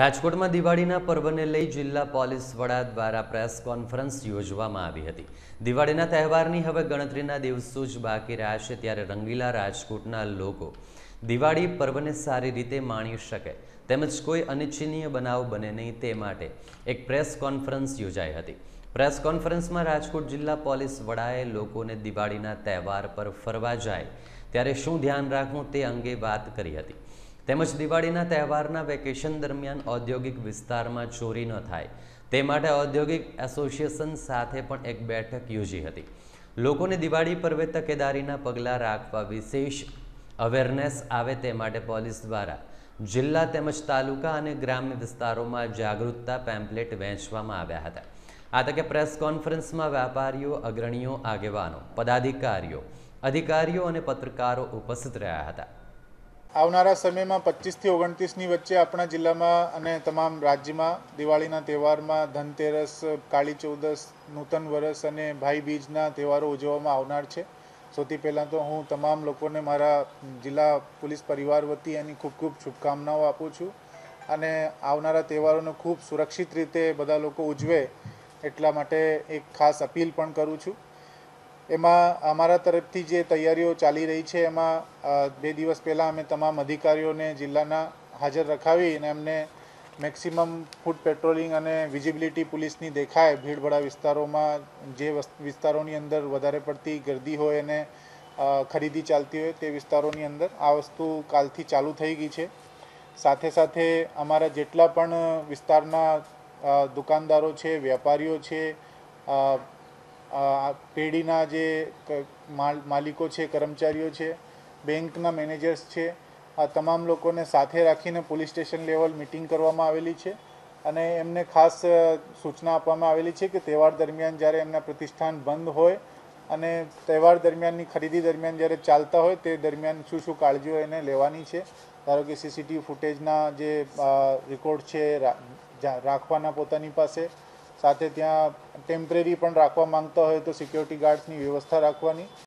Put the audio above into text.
રાજકોટમાં દિવાળીના પર્વને લઈ જિલ્લા પોલીસ વડા દ્વારા પ્રેસ કોન્ફરન્સ યોજવામાં આવી હતી દિવાળીના તહેવારની હવે ગણતરીના દિવસો જ બાકી રહ્યા છે ત્યારે રંગીલા રાજકોટના લોકો દિવાળી પર્વને સારી રીતે માણી શકે તેમજ કોઈ અનિચ્છનીય બનાવ બને નહીં તે માટે એક પ્રેસ કોન્ફરન્સ યોજાઈ હતી પ્રેસ કોન્ફરન્સમાં રાજકોટ જિલ્લા પોલીસ વડાએ લોકોને દિવાળીના તહેવાર પર ફરવા જાય ત્યારે શું ધ્યાન રાખવું તે અંગે વાત કરી હતી તેમજ દિવાળીના તહેવારના વેકેશન દરમિયાન ઔદ્યોગિક વિસ્તારમાં ચોરી ન થાય તે માટે ઔદ્યોગિક એસોસિએશન સાથે પણ એક બેઠક યોજી હતી લોકોને દિવાળી પર્વે તકેદારીના પગલાં રાખવા વિશેષ અવેરનેસ આવે તે માટે પોલીસ દ્વારા જિલ્લા તેમજ તાલુકા અને ગ્રામ્ય વિસ્તારોમાં જાગૃતતા પેમ્પલેટ વહેંચવામાં આવ્યા હતા આ તકે પ્રેસ કોન્ફરન્સમાં વેપારીઓ અગ્રણીઓ આગેવાનો પદાધિકારીઓ અધિકારીઓ અને પત્રકારો ઉપસ્થિત રહ્યા હતા આવનારા સમયમાં પચીસથી ઓગણત્રીસની વચ્ચે આપણા જિલ્લામાં અને તમામ રાજ્યમાં દિવાળીના તહેવારમાં ધનતેરસ કાળી ચૌદસ નૂતન વરસ અને ભાઈ બીજના તહેવારો ઉજવવામાં આવનાર છે સૌથી પહેલાં તો હું તમામ લોકોને મારા જિલ્લા પોલીસ પરિવાર વતી એની ખૂબ ખૂબ શુભકામનાઓ આપું છું અને આવનારા તહેવારોને ખૂબ સુરક્ષિત રીતે બધા લોકો ઉજવે એટલા માટે એક ખાસ અપીલ પણ કરું છું એમાં અમારા તરફથી જે તૈયારીઓ ચાલી રહી છે એમાં બે દિવસ પહેલાં અમે તમામ અધિકારીઓને જિલ્લાના હાજર રખાવી અને એમને મેક્સિમમ ફૂડ પેટ્રોલિંગ અને વિઝિબિલિટી પોલીસની દેખાય ભીડભડા વિસ્તારોમાં જે વિસ્તારોની અંદર વધારે પડતી ગર્દી હોય અને ખરીદી ચાલતી હોય તે વિસ્તારોની અંદર આ વસ્તુ કાલથી ચાલુ થઈ ગઈ છે સાથે સાથે અમારા જેટલા પણ વિસ્તારના દુકાનદારો છે વેપારીઓ છે પેઢીના જે માલિકો છે કર્મચારીઓ છે બેંકના મેનેજર્સ છે આ તમામ લોકોને સાથે રાખીને પોલીસ સ્ટેશન લેવલ મિટિંગ કરવામાં આવેલી છે અને એમને ખાસ સૂચના આપવામાં આવેલી છે કે તહેવાર દરમિયાન જ્યારે એમના પ્રતિષ્ઠાન બંધ હોય અને તહેવાર દરમિયાનની ખરીદી દરમિયાન જ્યારે ચાલતા હોય તે દરમિયાન શું શું કાળજીઓ એને લેવાની છે ધારો કે સીસીટીવી ફૂટેજના જે રેકોર્ડ છે રાખવાના પોતાની પાસે સાથે ત્યાં ટેમ્પરરી પણ રાખવા માંગતા હોય તો સિક્યોરિટી ગાર્ડ્સની વ્યવસ્થા રાખવાની